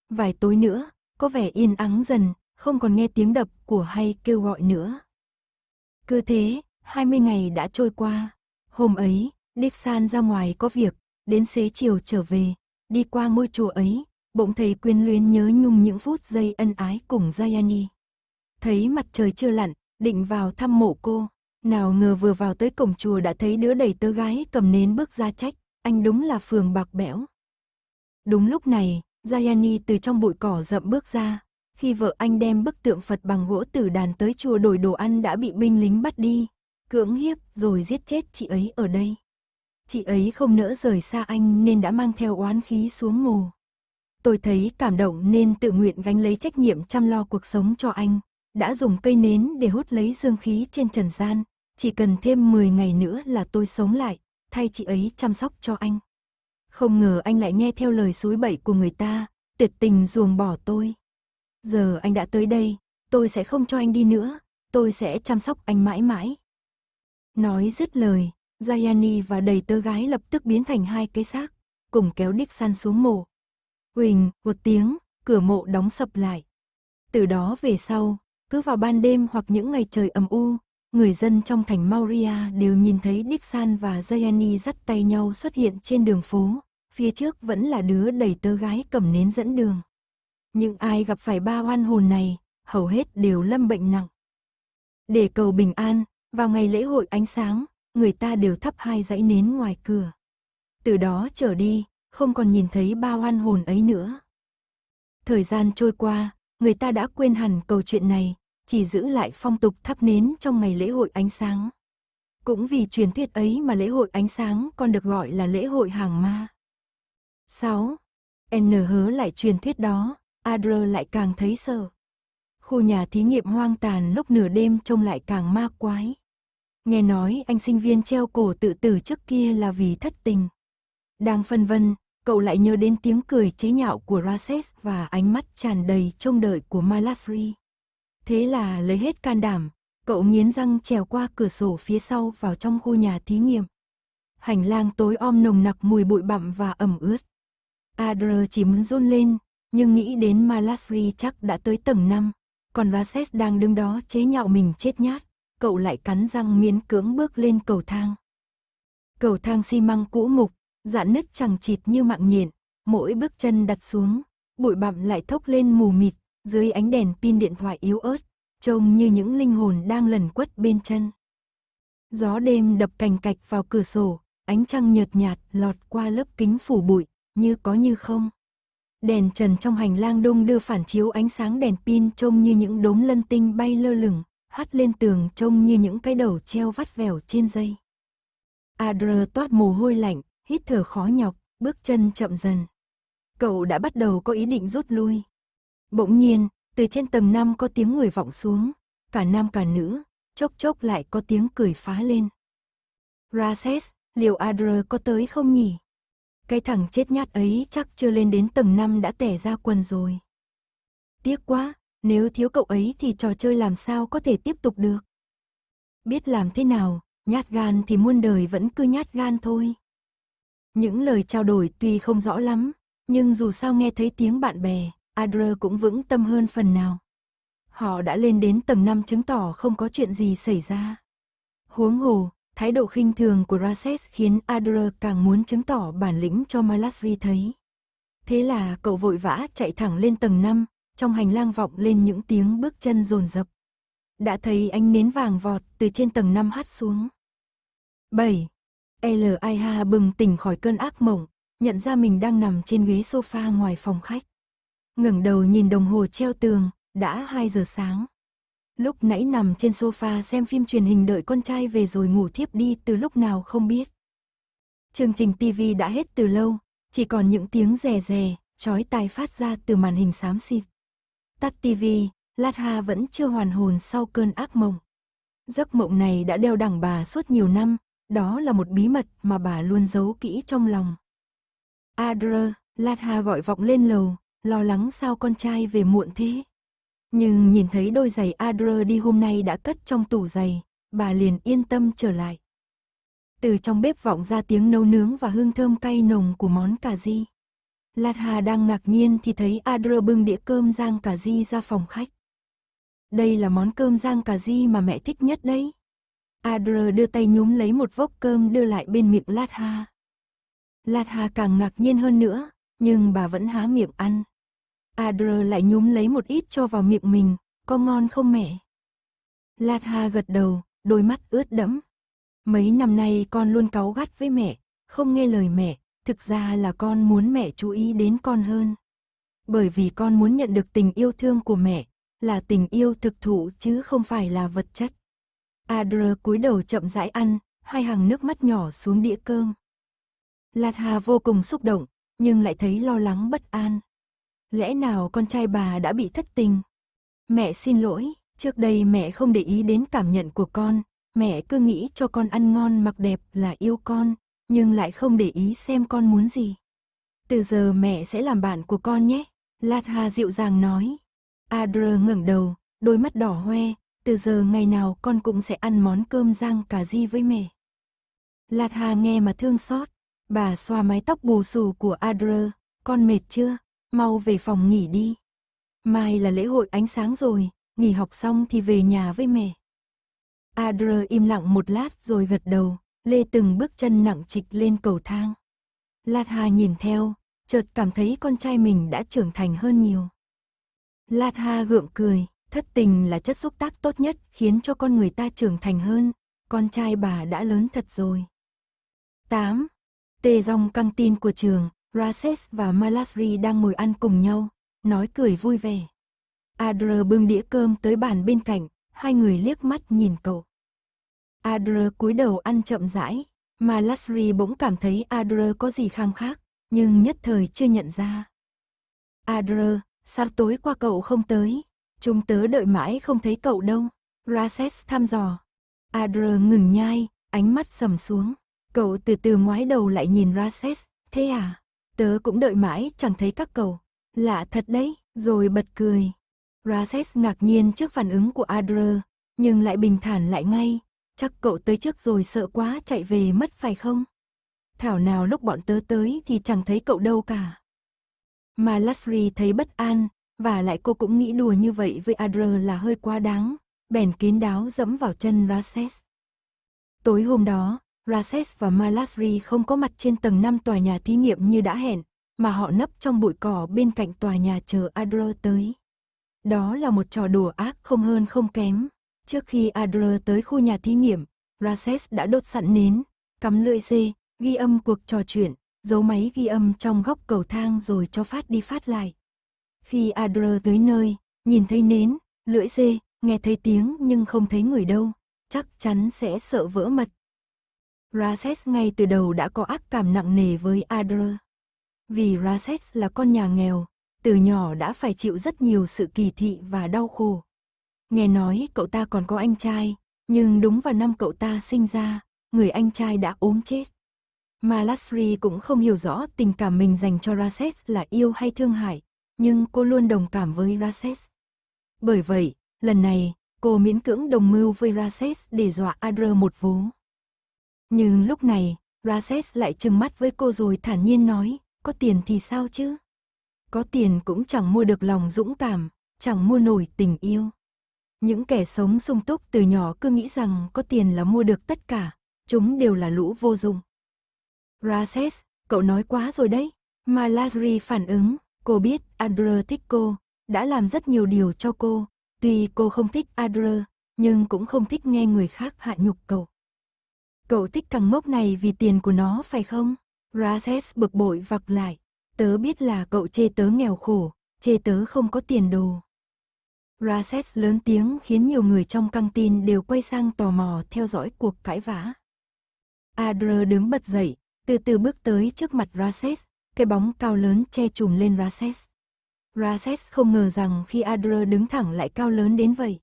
Vài tối nữa, có vẻ yên ắng dần, không còn nghe tiếng đập của hay kêu gọi nữa. Cứ thế, 20 ngày đã trôi qua. Hôm ấy, Điếp San ra ngoài có việc, đến xế chiều trở về, đi qua ngôi chùa ấy, bỗng thấy quyến luyến nhớ nhung những phút giây ân ái cùng Gianni. Thấy mặt trời chưa lặn, định vào thăm mộ cô, nào ngờ vừa vào tới cổng chùa đã thấy đứa đầy tớ gái cầm nến bước ra trách, anh đúng là phường bạc bẽo. Đúng lúc này, Gianni từ trong bụi cỏ rậm bước ra, khi vợ anh đem bức tượng Phật bằng gỗ từ đàn tới chùa đổi đồ ăn đã bị binh lính bắt đi, cưỡng hiếp rồi giết chết chị ấy ở đây. Chị ấy không nỡ rời xa anh nên đã mang theo oán khí xuống mồ. Tôi thấy cảm động nên tự nguyện gánh lấy trách nhiệm chăm lo cuộc sống cho anh. Đã dùng cây nến để hút lấy dương khí trên trần gian. Chỉ cần thêm 10 ngày nữa là tôi sống lại, thay chị ấy chăm sóc cho anh. Không ngờ anh lại nghe theo lời suối bậy của người ta, tuyệt tình ruồng bỏ tôi. Giờ anh đã tới đây, tôi sẽ không cho anh đi nữa, tôi sẽ chăm sóc anh mãi mãi. Nói dứt lời, zayani và đầy tơ gái lập tức biến thành hai cái xác, cùng kéo Đích San xuống mồ, quỳnh một tiếng, cửa mộ đóng sập lại. Từ đó về sau, cứ vào ban đêm hoặc những ngày trời ẩm u, người dân trong thành Mauria đều nhìn thấy Dixan và Gianni dắt tay nhau xuất hiện trên đường phố, phía trước vẫn là đứa đầy tơ gái cầm nến dẫn đường. những ai gặp phải ba oan hồn này, hầu hết đều lâm bệnh nặng. Để cầu bình an, vào ngày lễ hội ánh sáng, người ta đều thắp hai dãy nến ngoài cửa. Từ đó trở đi, không còn nhìn thấy ba hoan hồn ấy nữa. Thời gian trôi qua, người ta đã quên hẳn câu chuyện này, chỉ giữ lại phong tục thắp nến trong ngày lễ hội ánh sáng. Cũng vì truyền thuyết ấy mà lễ hội ánh sáng còn được gọi là lễ hội hàng ma. 6. N hớ lại truyền thuyết đó, Adr lại càng thấy sợ. Khu nhà thí nghiệm hoang tàn lúc nửa đêm trông lại càng ma quái. Nghe nói anh sinh viên treo cổ tự tử trước kia là vì thất tình. Đang phân vân, cậu lại nhớ đến tiếng cười chế nhạo của Rases và ánh mắt tràn đầy trông đợi của Malasri. Thế là lấy hết can đảm, cậu nghiến răng trèo qua cửa sổ phía sau vào trong khu nhà thí nghiệm. Hành lang tối om nồng nặc mùi bụi bặm và ẩm ướt. Adr chỉ muốn run lên, nhưng nghĩ đến Malasri chắc đã tới tầng 5, còn Rases đang đứng đó chế nhạo mình chết nhát, cậu lại cắn răng miến cưỡng bước lên cầu thang. Cầu thang xi măng cũ mục, dạn nứt chẳng chịt như mạng nhện, mỗi bước chân đặt xuống, bụi bặm lại thốc lên mù mịt, dưới ánh đèn pin điện thoại yếu ớt, trông như những linh hồn đang lẩn quất bên chân. Gió đêm đập cành cạch vào cửa sổ, ánh trăng nhợt nhạt lọt qua lớp kính phủ bụi, như có như không. Đèn trần trong hành lang đông đưa phản chiếu ánh sáng đèn pin trông như những đốm lân tinh bay lơ lửng, hắt lên tường trông như những cái đầu treo vắt vẻo trên dây. Adr toát mồ hôi lạnh, hít thở khó nhọc, bước chân chậm dần. Cậu đã bắt đầu có ý định rút lui. Bỗng nhiên, từ trên tầng 5 có tiếng người vọng xuống, cả nam cả nữ, chốc chốc lại có tiếng cười phá lên. Rases, liệu Adr có tới không nhỉ? Cái thằng chết nhát ấy chắc chưa lên đến tầng 5 đã tẻ ra quần rồi. Tiếc quá, nếu thiếu cậu ấy thì trò chơi làm sao có thể tiếp tục được. Biết làm thế nào, nhát gan thì muôn đời vẫn cứ nhát gan thôi. Những lời trao đổi tuy không rõ lắm, nhưng dù sao nghe thấy tiếng bạn bè, Adr cũng vững tâm hơn phần nào. Họ đã lên đến tầng 5 chứng tỏ không có chuyện gì xảy ra. Huống hồ, thái độ khinh thường của Rases khiến Adr càng muốn chứng tỏ bản lĩnh cho Malasri thấy. Thế là cậu vội vã chạy thẳng lên tầng 5, trong hành lang vọng lên những tiếng bước chân rồn rập. Đã thấy ánh nến vàng vọt từ trên tầng 5 hát xuống. 7 l bừng tỉnh khỏi cơn ác mộng, nhận ra mình đang nằm trên ghế sofa ngoài phòng khách. ngẩng đầu nhìn đồng hồ treo tường, đã 2 giờ sáng. Lúc nãy nằm trên sofa xem phim truyền hình đợi con trai về rồi ngủ thiếp đi từ lúc nào không biết. Chương trình TV đã hết từ lâu, chỉ còn những tiếng rè rè, chói tai phát ra từ màn hình xám xịt. Tắt TV, Lát Hà vẫn chưa hoàn hồn sau cơn ác mộng. Giấc mộng này đã đeo đẳng bà suốt nhiều năm, đó là một bí mật mà bà luôn giấu kỹ trong lòng. Adr, Latha gọi vọng lên lầu, lo lắng sao con trai về muộn thế. Nhưng nhìn thấy đôi giày Adr đi hôm nay đã cất trong tủ giày, bà liền yên tâm trở lại. Từ trong bếp vọng ra tiếng nấu nướng và hương thơm cay nồng của món cà ri. Latha đang ngạc nhiên thì thấy Adr bưng đĩa cơm rang cà ri ra phòng khách. Đây là món cơm rang cà ri mà mẹ thích nhất đấy. Adr đưa tay nhúm lấy một vốc cơm đưa lại bên miệng Lát Ha. Lát Ha càng ngạc nhiên hơn nữa, nhưng bà vẫn há miệng ăn. Adr lại nhúm lấy một ít cho vào miệng mình, có ngon không mẹ? Lát Ha gật đầu, đôi mắt ướt đẫm. Mấy năm nay con luôn cáu gắt với mẹ, không nghe lời mẹ, thực ra là con muốn mẹ chú ý đến con hơn. Bởi vì con muốn nhận được tình yêu thương của mẹ, là tình yêu thực thụ chứ không phải là vật chất. Adr cúi đầu chậm rãi ăn, hai hàng nước mắt nhỏ xuống đĩa cơm. Lạt Hà vô cùng xúc động, nhưng lại thấy lo lắng bất an. Lẽ nào con trai bà đã bị thất tình? Mẹ xin lỗi, trước đây mẹ không để ý đến cảm nhận của con, mẹ cứ nghĩ cho con ăn ngon mặc đẹp là yêu con, nhưng lại không để ý xem con muốn gì. Từ giờ mẹ sẽ làm bạn của con nhé, Lạt Hà dịu dàng nói. Adr ngẩng đầu, đôi mắt đỏ hoe, từ giờ ngày nào con cũng sẽ ăn món cơm rang cà ri với mẹ. Lạt Hà nghe mà thương xót, bà xoa mái tóc bù xù của Adrơ, con mệt chưa, mau về phòng nghỉ đi. Mai là lễ hội ánh sáng rồi, nghỉ học xong thì về nhà với mẹ. Adrơ im lặng một lát rồi gật đầu, lê từng bước chân nặng trịch lên cầu thang. Lạt Hà nhìn theo, chợt cảm thấy con trai mình đã trưởng thành hơn nhiều. Lạt Hà gượng cười, Thất tình là chất xúc tác tốt nhất khiến cho con người ta trưởng thành hơn, con trai bà đã lớn thật rồi. 8. Tê dòng căng tin của trường, Rases và Malasri đang ngồi ăn cùng nhau, nói cười vui vẻ. Adr bưng đĩa cơm tới bàn bên cạnh, hai người liếc mắt nhìn cậu. Adr cúi đầu ăn chậm rãi, Malasri bỗng cảm thấy Adr có gì kham khác, nhưng nhất thời chưa nhận ra. Adr, sao tối qua cậu không tới? Chúng tớ đợi mãi không thấy cậu đâu. Rases thăm dò. Adr ngừng nhai, ánh mắt sầm xuống. Cậu từ từ ngoái đầu lại nhìn Rases. Thế à? Tớ cũng đợi mãi chẳng thấy các cậu. Lạ thật đấy, rồi bật cười. Rases ngạc nhiên trước phản ứng của Adr, nhưng lại bình thản lại ngay. Chắc cậu tới trước rồi sợ quá chạy về mất phải không? Thảo nào lúc bọn tớ tới thì chẳng thấy cậu đâu cả. Mà Lasri thấy bất an, và lại cô cũng nghĩ đùa như vậy với Adr là hơi quá đáng, bèn kín đáo dẫm vào chân Rases. Tối hôm đó, Rases và Malasri không có mặt trên tầng 5 tòa nhà thí nghiệm như đã hẹn, mà họ nấp trong bụi cỏ bên cạnh tòa nhà chờ Adr tới. Đó là một trò đùa ác không hơn không kém. Trước khi Adr tới khu nhà thí nghiệm, Rases đã đốt sẵn nến, cắm lưỡi dê, ghi âm cuộc trò chuyện, giấu máy ghi âm trong góc cầu thang rồi cho phát đi phát lại. Khi Adler tới nơi, nhìn thấy nến, lưỡi dê, nghe thấy tiếng nhưng không thấy người đâu, chắc chắn sẽ sợ vỡ mật. Rases ngay từ đầu đã có ác cảm nặng nề với Adler. Vì Rases là con nhà nghèo, từ nhỏ đã phải chịu rất nhiều sự kỳ thị và đau khổ. Nghe nói cậu ta còn có anh trai, nhưng đúng vào năm cậu ta sinh ra, người anh trai đã ốm chết. Malasri cũng không hiểu rõ tình cảm mình dành cho Rases là yêu hay thương hại, nhưng cô luôn đồng cảm với Rases. Bởi vậy, lần này, cô miễn cưỡng đồng mưu với Rases để dọa Adr một vố. Nhưng lúc này, Rases lại trừng mắt với cô rồi thản nhiên nói, có tiền thì sao chứ? Có tiền cũng chẳng mua được lòng dũng cảm, chẳng mua nổi tình yêu. Những kẻ sống sung túc từ nhỏ cứ nghĩ rằng có tiền là mua được tất cả, chúng đều là lũ vô dụng. Rases, cậu nói quá rồi đấy, Malazri phản ứng, Cô biết Adre thích cô, đã làm rất nhiều điều cho cô. Tuy cô không thích Adre, nhưng cũng không thích nghe người khác hạ nhục cậu. Cậu thích thằng mốc này vì tiền của nó phải không? Rases bực bội vặc lại. Tớ biết là cậu chê tớ nghèo khổ, chê tớ không có tiền đồ. Rases lớn tiếng khiến nhiều người trong căng tin đều quay sang tò mò theo dõi cuộc cãi vã. Adre đứng bật dậy, từ từ bước tới trước mặt Rases, cái bóng cao lớn che chùm lên Rases. Rases không ngờ rằng khi Adr đứng thẳng lại cao lớn đến vậy.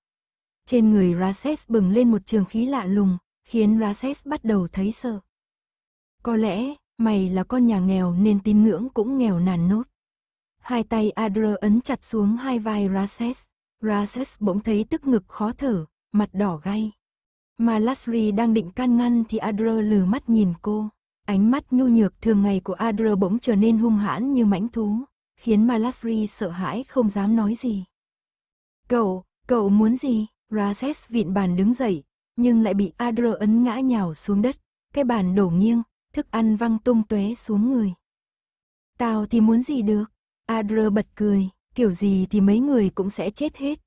Trên người Rases bừng lên một trường khí lạ lùng, khiến Rases bắt đầu thấy sợ. Có lẽ, mày là con nhà nghèo nên tín ngưỡng cũng nghèo nàn nốt. Hai tay Adr ấn chặt xuống hai vai Rases. Rases bỗng thấy tức ngực khó thở, mặt đỏ gay. Mà Lasri đang định can ngăn thì Adr lừ mắt nhìn cô. Ánh mắt nhu nhược thường ngày của Adr bỗng trở nên hung hãn như mãnh thú, khiến Malasri sợ hãi không dám nói gì. Cậu, cậu muốn gì? Rases vịn bàn đứng dậy, nhưng lại bị Adr ấn ngã nhào xuống đất, cái bàn đổ nghiêng, thức ăn văng tung tóe xuống người. Tao thì muốn gì được? Adr bật cười, kiểu gì thì mấy người cũng sẽ chết hết.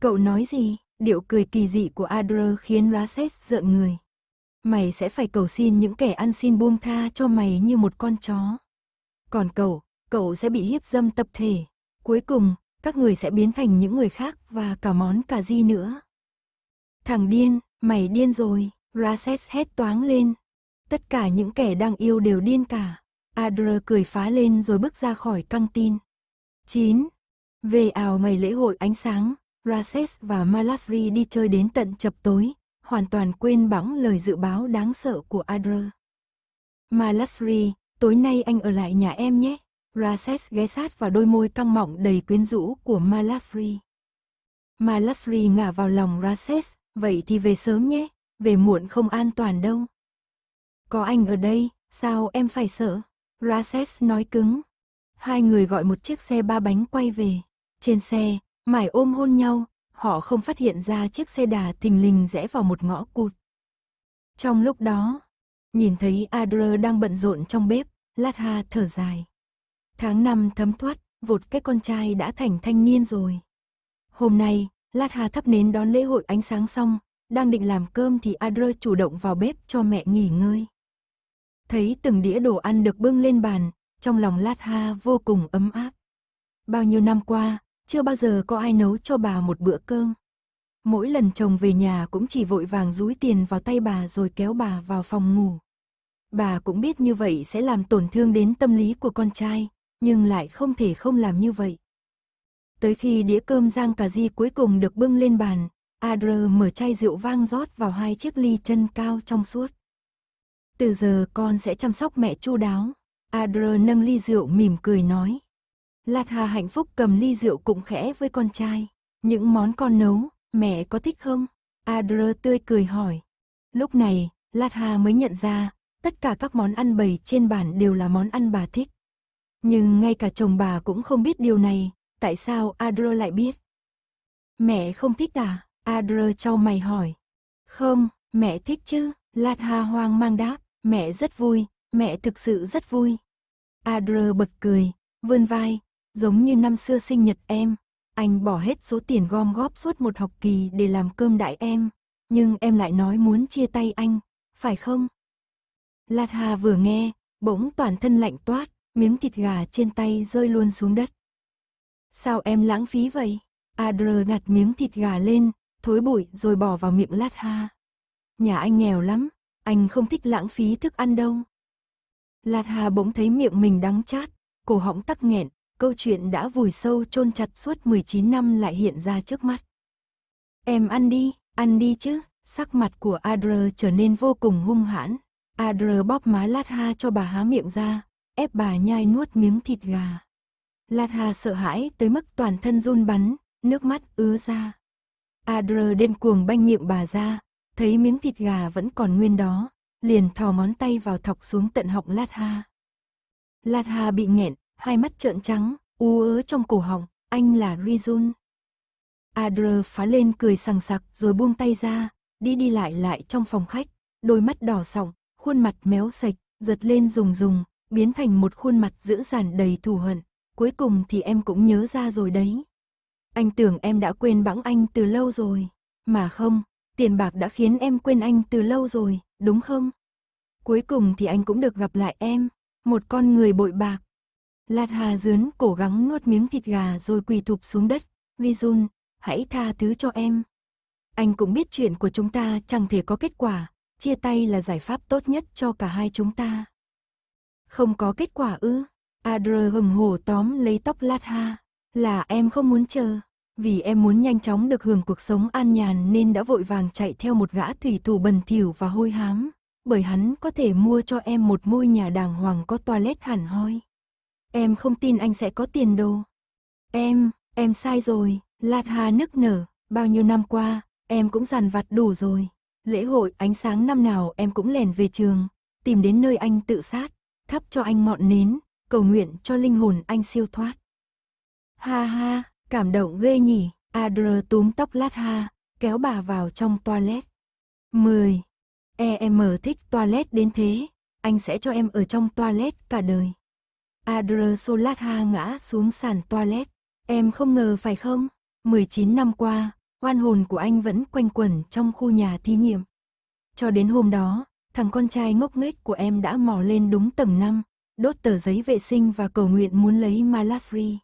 Cậu nói gì? Điệu cười kỳ dị của Adr khiến Rases giận người mày sẽ phải cầu xin những kẻ ăn xin buông tha cho mày như một con chó. Còn cậu, cậu sẽ bị hiếp dâm tập thể. Cuối cùng, các người sẽ biến thành những người khác và cả món cà di nữa. Thằng điên, mày điên rồi, Rases hét toáng lên. Tất cả những kẻ đang yêu đều điên cả. Adr cười phá lên rồi bước ra khỏi căng tin. 9. Về ảo ngày lễ hội ánh sáng, Rases và Malasri đi chơi đến tận chập tối, hoàn toàn quên bẵng lời dự báo đáng sợ của Adr. Malasri tối nay anh ở lại nhà em nhé. Rases ghé sát vào đôi môi căng mọng đầy quyến rũ của Malasri Malasri ngả vào lòng Rases, vậy thì về sớm nhé, về muộn không an toàn đâu. Có anh ở đây, sao em phải sợ? Rases nói cứng. Hai người gọi một chiếc xe ba bánh quay về. Trên xe, Mải ôm hôn nhau, họ không phát hiện ra chiếc xe đà thình lình rẽ vào một ngõ cụt. Trong lúc đó, nhìn thấy Adler đang bận rộn trong bếp, Lát Ha thở dài. Tháng năm thấm thoát, vụt cái con trai đã thành thanh niên rồi. Hôm nay, Lát Hà thắp nến đón lễ hội ánh sáng xong, đang định làm cơm thì Adler chủ động vào bếp cho mẹ nghỉ ngơi. Thấy từng đĩa đồ ăn được bưng lên bàn, trong lòng Lát Ha vô cùng ấm áp. Bao nhiêu năm qua, chưa bao giờ có ai nấu cho bà một bữa cơm. Mỗi lần chồng về nhà cũng chỉ vội vàng dúi tiền vào tay bà rồi kéo bà vào phòng ngủ. Bà cũng biết như vậy sẽ làm tổn thương đến tâm lý của con trai, nhưng lại không thể không làm như vậy. Tới khi đĩa cơm rang cà ri cuối cùng được bưng lên bàn, Adr mở chai rượu vang rót vào hai chiếc ly chân cao trong suốt. Từ giờ con sẽ chăm sóc mẹ chu đáo. Adr nâng ly rượu mỉm cười nói. Lạt Hà hạnh phúc cầm ly rượu cũng khẽ với con trai. Những món con nấu, mẹ có thích không? Adr tươi cười hỏi. Lúc này, Lạt Hà mới nhận ra, tất cả các món ăn bày trên bàn đều là món ăn bà thích. Nhưng ngay cả chồng bà cũng không biết điều này, tại sao Adr lại biết? Mẹ không thích à? Adr trao mày hỏi. Không, mẹ thích chứ, Lạt Hà hoang mang đáp, mẹ rất vui, mẹ thực sự rất vui. Adr bật cười, vươn vai, giống như năm xưa sinh nhật em, anh bỏ hết số tiền gom góp suốt một học kỳ để làm cơm đại em, nhưng em lại nói muốn chia tay anh, phải không? Lạt Hà vừa nghe, bỗng toàn thân lạnh toát, miếng thịt gà trên tay rơi luôn xuống đất. Sao em lãng phí vậy? Adr đặt miếng thịt gà lên, thối bụi rồi bỏ vào miệng Lát Ha. Nhà anh nghèo lắm, anh không thích lãng phí thức ăn đâu. Lạt Hà bỗng thấy miệng mình đắng chát, cổ họng tắc nghẹn, câu chuyện đã vùi sâu chôn chặt suốt 19 năm lại hiện ra trước mắt. Em ăn đi, ăn đi chứ, sắc mặt của Adr trở nên vô cùng hung hãn. Adr bóp má Lát Ha cho bà há miệng ra, ép bà nhai nuốt miếng thịt gà. Lát ha sợ hãi tới mức toàn thân run bắn, nước mắt ứa ra. Adr đêm cuồng banh miệng bà ra, thấy miếng thịt gà vẫn còn nguyên đó, liền thò món tay vào thọc xuống tận họng Lát Ha. Lát ha bị nghẹn, hai mắt trợn trắng, u ớ trong cổ họng, anh là Rizun. Adr phá lên cười sằng sặc rồi buông tay ra, đi đi lại lại trong phòng khách, đôi mắt đỏ sọng, khuôn mặt méo sạch, giật lên rùng rùng, biến thành một khuôn mặt dữ dằn đầy thù hận. Cuối cùng thì em cũng nhớ ra rồi đấy. Anh tưởng em đã quên bẵng anh từ lâu rồi, mà không, tiền bạc đã khiến em quên anh từ lâu rồi, đúng không? Cuối cùng thì anh cũng được gặp lại em, một con người bội bạc. Lạt Hà dướn cố gắng nuốt miếng thịt gà rồi quỳ thụp xuống đất. Rizun, hãy tha thứ cho em. Anh cũng biết chuyện của chúng ta chẳng thể có kết quả, chia tay là giải pháp tốt nhất cho cả hai chúng ta. Không có kết quả ư? Adr hầm hổ tóm lấy tóc Lạt Hà. Là em không muốn chờ, vì em muốn nhanh chóng được hưởng cuộc sống an nhàn nên đã vội vàng chạy theo một gã thủy thủ bần thỉu và hôi hám, bởi hắn có thể mua cho em một ngôi nhà đàng hoàng có toilet hẳn hoi. Em không tin anh sẽ có tiền đồ. Em, em sai rồi, Lạt Hà nức nở, bao nhiêu năm qua, em cũng dằn vặt đủ rồi. Lễ hội ánh sáng năm nào em cũng lèn về trường, tìm đến nơi anh tự sát, thắp cho anh ngọn nến, cầu nguyện cho linh hồn anh siêu thoát. Ha ha, cảm động ghê nhỉ, Adr túm tóc lát hà kéo bà vào trong toilet. 10. E em thích toilet đến thế, anh sẽ cho em ở trong toilet cả đời. Adrosolatha ngã xuống sàn toilet. Em không ngờ phải không? 19 năm qua, oan hồn của anh vẫn quanh quẩn trong khu nhà thí nghiệm. Cho đến hôm đó, thằng con trai ngốc nghếch của em đã mò lên đúng tầng 5, đốt tờ giấy vệ sinh và cầu nguyện muốn lấy Malasri.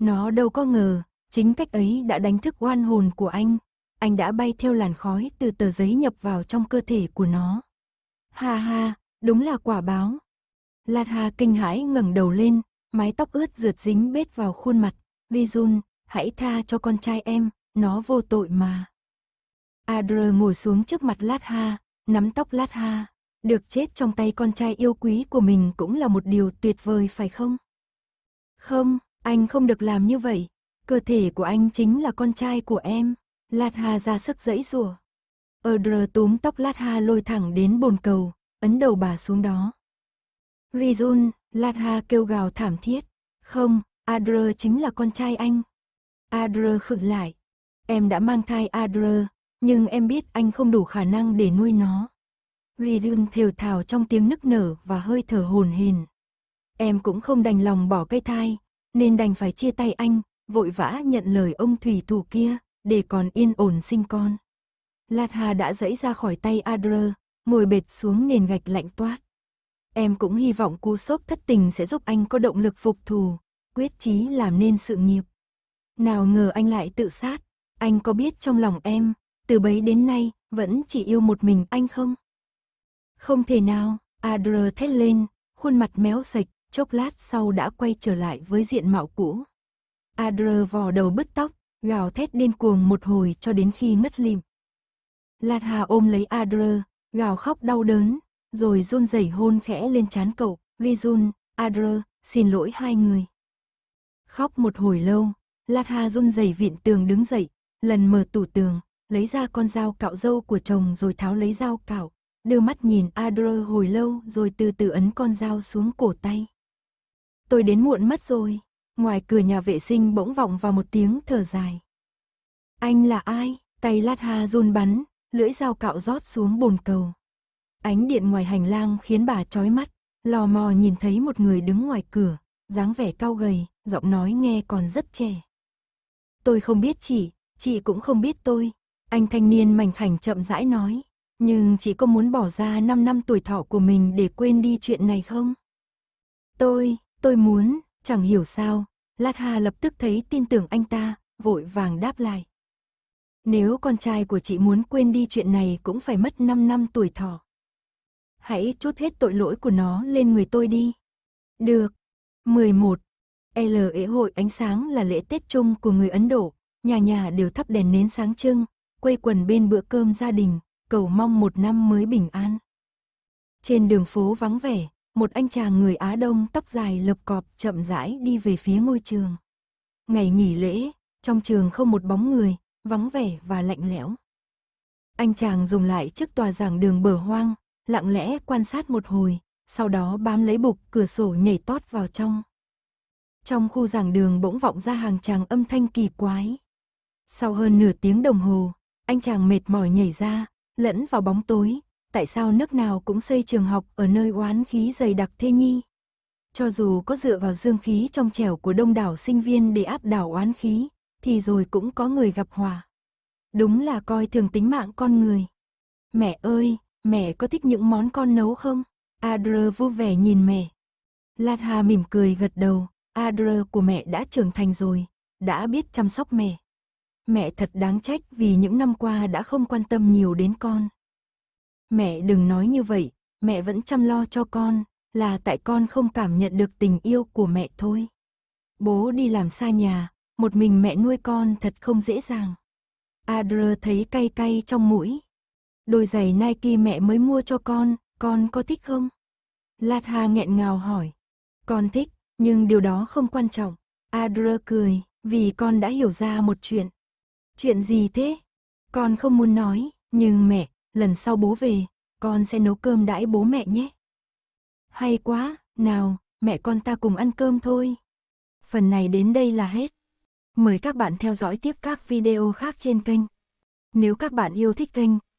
Nó đâu có ngờ, chính cách ấy đã đánh thức oan hồn của anh. Anh đã bay theo làn khói từ tờ giấy nhập vào trong cơ thể của nó. Ha ha, đúng là quả báo, Lạt Hà kinh hãi ngẩng đầu lên, mái tóc ướt rượt dính bết vào khuôn mặt. Rijun, hãy tha cho con trai em, nó vô tội mà. Adr ngồi xuống trước mặt Latha, nắm tóc Latha. Được chết trong tay con trai yêu quý của mình cũng là một điều tuyệt vời phải không? Không, anh không được làm như vậy. Cơ thể của anh chính là con trai của em. Latha ra sức dẫy rủa. Adr túm tóc Latha lôi thẳng đến bồn cầu, ấn đầu bà xuống đó. Rijun, Latha kêu gào thảm thiết. Không, Adr chính là con trai anh. Adr khựng lại. Em đã mang thai Adr, nhưng em biết anh không đủ khả năng để nuôi nó. Rijun thều thào trong tiếng nức nở và hơi thở hồn hền. Em cũng không đành lòng bỏ cái thai, nên đành phải chia tay anh, vội vã nhận lời ông thủy thủ kia, để còn yên ổn sinh con. Latha đã dẫy ra khỏi tay Adr, ngồi bệt xuống nền gạch lạnh toát. Em cũng hy vọng cú sốc thất tình sẽ giúp anh có động lực phục thù, quyết chí làm nên sự nghiệp. Nào ngờ anh lại tự sát, anh có biết trong lòng em, từ bấy đến nay, vẫn chỉ yêu một mình anh không? Không thể nào, Adr thét lên, khuôn mặt méo sạch, chốc lát sau đã quay trở lại với diện mạo cũ. Adr vò đầu bứt tóc, gào thét điên cuồng một hồi cho đến khi ngất lịm. Lạt Hà ôm lấy Adr, gào khóc đau đớn, rồi run rẩy hôn khẽ lên trán cậu, Rijun, Adr, xin lỗi hai người. Khóc một hồi lâu, Latha run rẩy viện tường đứng dậy, lần mở tủ tường, lấy ra con dao cạo râu của chồng rồi tháo lấy dao cạo, đưa mắt nhìn Adr hồi lâu rồi từ từ ấn con dao xuống cổ tay. Tôi đến muộn mất rồi, ngoài cửa nhà vệ sinh bỗng vọng vào một tiếng thở dài. Anh là ai? Tay Latha run bắn, lưỡi dao cạo rót xuống bồn cầu. Ánh điện ngoài hành lang khiến bà chói mắt, lò mò nhìn thấy một người đứng ngoài cửa, dáng vẻ cao gầy, giọng nói nghe còn rất trẻ. Tôi không biết chị, chị cũng không biết tôi. Anh thanh niên mảnh khảnh chậm rãi nói, nhưng chị có muốn bỏ ra 5 năm tuổi thọ của mình để quên đi chuyện này không? Tôi, tôi muốn, chẳng hiểu sao, Lát Hà lập tức thấy tin tưởng anh ta, vội vàng đáp lại. Nếu con trai của chị muốn quên đi chuyện này cũng phải mất 5 năm tuổi thọ hãy chốt hết tội lỗi của nó lên người tôi đi. Được. 11. L lễ e hội ánh sáng là lễ Tết chung của người Ấn Độ, nhà nhà đều thắp đèn nến sáng trưng, quây quần bên bữa cơm gia đình, cầu mong một năm mới bình an. Trên đường phố vắng vẻ, một anh chàng người Á Đông tóc dài lợp cọp chậm rãi đi về phía ngôi trường. Ngày nghỉ lễ, trong trường không một bóng người, vắng vẻ và lạnh lẽo. Anh chàng dùng lại chiếc tòa giảng đường bờ hoang, lặng lẽ quan sát một hồi, sau đó bám lấy bục cửa sổ nhảy tót vào trong. Trong khu giảng đường bỗng vọng ra hàng chàng âm thanh kỳ quái. Sau hơn nửa tiếng đồng hồ, anh chàng mệt mỏi nhảy ra, lẫn vào bóng tối, tại sao nước nào cũng xây trường học ở nơi oán khí dày đặc thế nhi. Cho dù có dựa vào dương khí trong trẻo của đông đảo sinh viên để áp đảo oán khí, thì rồi cũng có người gặp hỏa. Đúng là coi thường tính mạng con người. Mẹ ơi, mẹ có thích những món con nấu không? Adr vui vẻ nhìn mẹ. Lạt Hà mỉm cười gật đầu, Adr của mẹ đã trưởng thành rồi, đã biết chăm sóc mẹ. Mẹ thật đáng trách vì những năm qua đã không quan tâm nhiều đến con. Mẹ đừng nói như vậy, mẹ vẫn chăm lo cho con, là tại con không cảm nhận được tình yêu của mẹ thôi. Bố đi làm xa nhà, một mình mẹ nuôi con thật không dễ dàng. Adr thấy cay cay trong mũi, Đôi giày Nike mẹ mới mua cho con, con có thích không? Lạt Hà nghẹn ngào hỏi. Con thích, nhưng điều đó không quan trọng. Adra cười, vì con đã hiểu ra một chuyện. Chuyện gì thế? Con không muốn nói, nhưng mẹ, lần sau bố về, con sẽ nấu cơm đãi bố mẹ nhé. Hay quá, nào, mẹ con ta cùng ăn cơm thôi. Phần này đến đây là hết. Mời các bạn theo dõi tiếp các video khác trên kênh. Nếu các bạn yêu thích kênh,